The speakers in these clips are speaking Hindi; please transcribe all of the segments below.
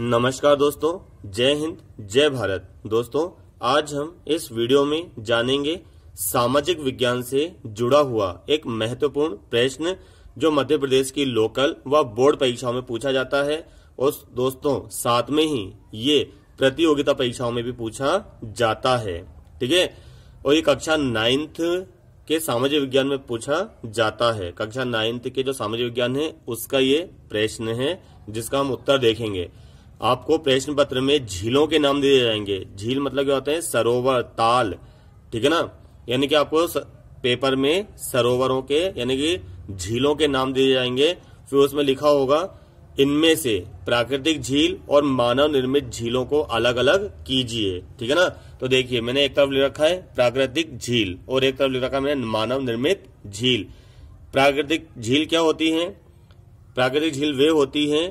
नमस्कार दोस्तों जय हिंद जय भारत दोस्तों आज हम इस वीडियो में जानेंगे सामाजिक विज्ञान से जुड़ा हुआ एक महत्वपूर्ण प्रश्न जो मध्य प्रदेश की लोकल व बोर्ड परीक्षाओं में पूछा जाता है और दोस्तों साथ में ही ये प्रतियोगिता परीक्षाओं में भी पूछा जाता है ठीक है और ये कक्षा नाइन्थ के सामाजिक विज्ञान में पूछा जाता है कक्षा नाइन्थ के जो सामाजिक विज्ञान है उसका ये प्रश्न है जिसका हम उत्तर देखेंगे आपको प्रश्न पत्र में झीलों के नाम दिए जाएंगे झील मतलब क्या होते हैं सरोवर ताल ठीक है ना यानी कि आपको पेपर में सरोवरों के यानी कि झीलों के नाम दिए जाएंगे फिर उसमें लिखा होगा इनमें से प्राकृतिक झील और मानव निर्मित झीलों को अलग अलग कीजिए ठीक है ना तो देखिए मैंने एक तरफ लिख रखा है प्राकृतिक झील और एक तरफ लिख रखा है मैंने मानव निर्मित झील प्राकृतिक झील क्या होती है प्राकृतिक झील वे होती है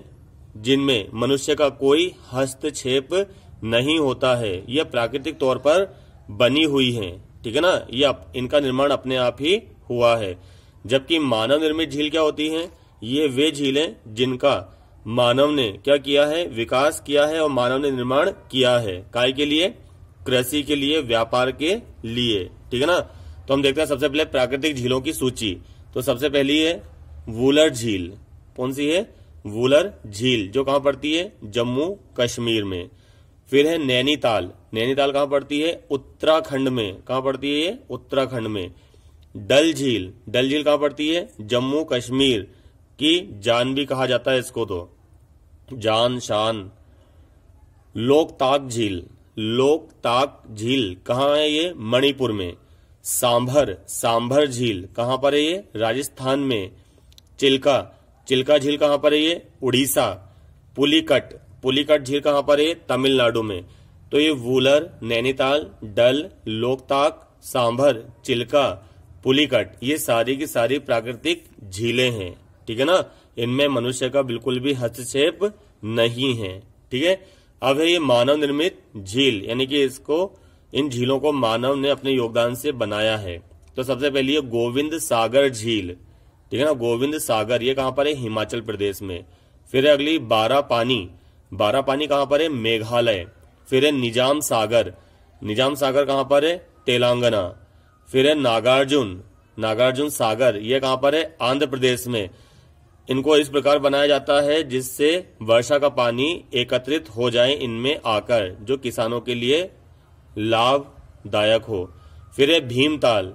जिनमें मनुष्य का कोई हस्तक्षेप नहीं होता है यह प्राकृतिक तौर पर बनी हुई है ठीक है ना यह इनका निर्माण अपने आप ही हुआ है जबकि मानव निर्मित झील क्या होती है ये वे झीलें जिनका मानव ने क्या किया है विकास किया है और मानव ने निर्माण किया है काय के लिए कृषि के लिए व्यापार के लिए ठीक है ना तो हम देखते हैं सबसे पहले प्राकृतिक झीलों की सूची तो सबसे पहली है वूलर झील कौन सी है वुलर झील जो कहाँ पड़ती है जम्मू कश्मीर में फिर है नैनीताल नैनीताल कहाँ पड़ती है उत्तराखंड में कहाँ पड़ती है ये उत्तराखंड में डल झील डल झील कहाँ पड़ती है जम्मू कश्मीर की जान भी कहा जाता है इसको तो जान शान लोकताक झील लोकताक झील कहाँ है ये मणिपुर में सांभर सांभर झील कहाँ पर है ये राजस्थान में चिल्का चिल्का झील कहां पर है ये उड़ीसा पुलिकट पुलिकट झील कहाँ पर है तमिलनाडु में तो ये वूलर नैनीताल डल लोकताक सांभर चिल्का पुलिकट ये सारी की सारी प्राकृतिक झीलें हैं ठीक है ना इनमें मनुष्य का बिल्कुल भी हस्तक्षेप नहीं है ठीक है अब है ये मानव निर्मित झील यानी कि इसको इन झीलों को मानव ने अपने योगदान से बनाया है तो सबसे पहली है गोविंद सागर झील ठीक है ना गोविंद सागर ये कहां पर है हिमाचल प्रदेश में फिर है अगली बारा पानी बारा पानी कहां पर है मेघालय फिर है निजाम सागर निजाम सागर कहां पर है तेलंगाना फिर है नागार्जुन नागार्जुन सागर ये कहां पर है आंध्र प्रदेश में इनको इस प्रकार बनाया जाता है जिससे वर्षा का पानी एकत्रित हो जाए इनमें आकर जो किसानों के लिए लाभदायक हो फिर है भीमताल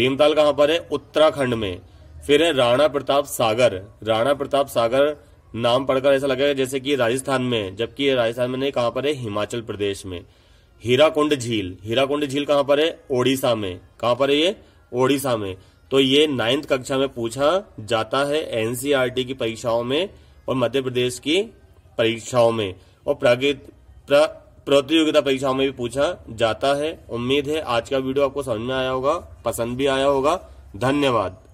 भीमताल कहां पर है उत्तराखंड में फिर है राणा प्रताप सागर राणा प्रताप सागर नाम पढ़कर ऐसा लगेगा जैसे कि राजस्थान में जबकि ये राजस्थान में नहीं कहाँ पर है हिमाचल प्रदेश में हीराकुंड झील हीराकुंड झील कहाँ पर है ओडिशा में कहां पर है ये ओडिशा में तो ये नाइन्थ कक्षा में पूछा जाता है एनसीआरटी की परीक्षाओं में और मध्य प्रदेश की परीक्षाओं में और प्रतियोगिता परीक्षाओं में भी पूछा जाता है उम्मीद है आज का वीडियो आपको समझ में आया होगा पसंद भी आया होगा धन्यवाद